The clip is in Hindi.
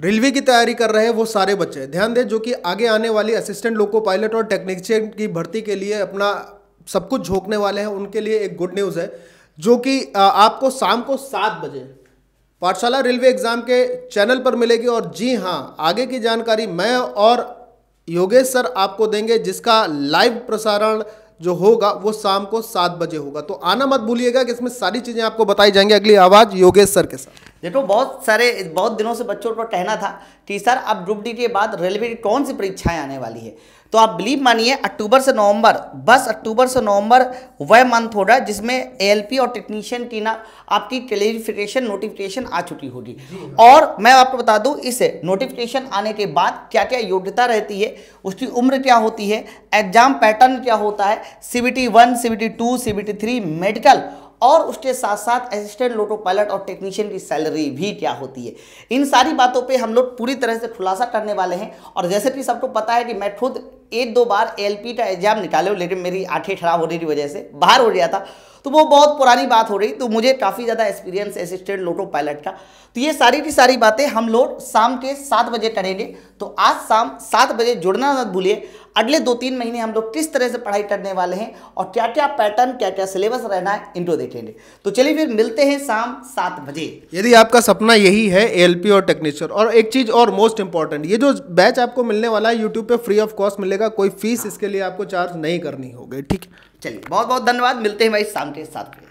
रेलवे की तैयारी कर रहे हैं वो सारे बच्चे ध्यान दें जो कि आगे आने वाली असिस्टेंट लोको पायलट और टेक्नीशियन की भर्ती के लिए अपना सब कुछ झोंकने वाले हैं उनके लिए एक गुड न्यूज़ है जो कि आपको शाम को सात बजे पाठशाला रेलवे एग्ज़ाम के चैनल पर मिलेगी और जी हाँ आगे की जानकारी मैं और योगेश सर आपको देंगे जिसका लाइव प्रसारण जो होगा वो शाम को सात बजे होगा तो आना मत भूलिएगा कि इसमें सारी चीज़ें आपको बताई जाएंगी अगली आवाज़ योगेश सर के साथ देखो बहुत सारे बहुत दिनों से बच्चों का कहना था कि सर अब ग्रुप डी के बाद रेलवे की कौन सी परीक्षाएं आने वाली है तो आप बिलीव मानिए अक्टूबर से नवंबर बस अक्टूबर से नवंबर वह मंथ होगा जिसमें एएलपी और टेक्नीशियन की ना आपकी क्लेरिफिकेशन नोटिफिकेशन आ चुकी होगी और मैं आपको बता दूं इस नोटिफिकेशन आने के बाद क्या क्या योग्यता रहती है उसकी उम्र क्या होती है एग्जाम पैटर्न क्या होता है C B T one C B T two CBT three medical और उसके साथ साथ असिस्टेंट लोटो पायलट और टेक्नीशियन की सैलरी भी क्या होती है इन सारी बातों पे हम लोग पूरी तरह से खुलासा करने वाले हैं और जैसे कि सबको पता है कि मैं खुद एक दो बार एल पी का एग्जाम निकाले हो लेकिन मेरी आँखें खराब होने की वजह से बाहर हो गया था तो वो बहुत पुरानी बात हो रही तो मुझे काफ़ी ज़्यादा एक्सपीरियंस असिस्टेंट लोटो पायलट का तो ये सारी की सारी बातें हम लोग शाम के सात बजे करेंगे तो आज शाम सात बजे जुड़ना मत भूलिए अगले दो तीन महीने हम लोग किस तरह से पढ़ाई करने वाले हैं और क्या क्या पैटर्न क्या क्या सिलेबस रहना है इनको देखेंगे तो चलिए फिर मिलते हैं शाम सात बजे यदि आपका सपना यही है एल और टेक्नीशियन और एक चीज़ और मोस्ट इंपॉर्टेंट ये जो बैच आपको मिलने वाला है यूट्यूब पर फ्री ऑफ कॉस्ट मिलेगा मिलेगा कोई फीस इसके लिए आपको चार्ज नहीं करनी होगी ठीक है चलिए बहुत बहुत धन्यवाद मिलते हैं भाई शाम के साथ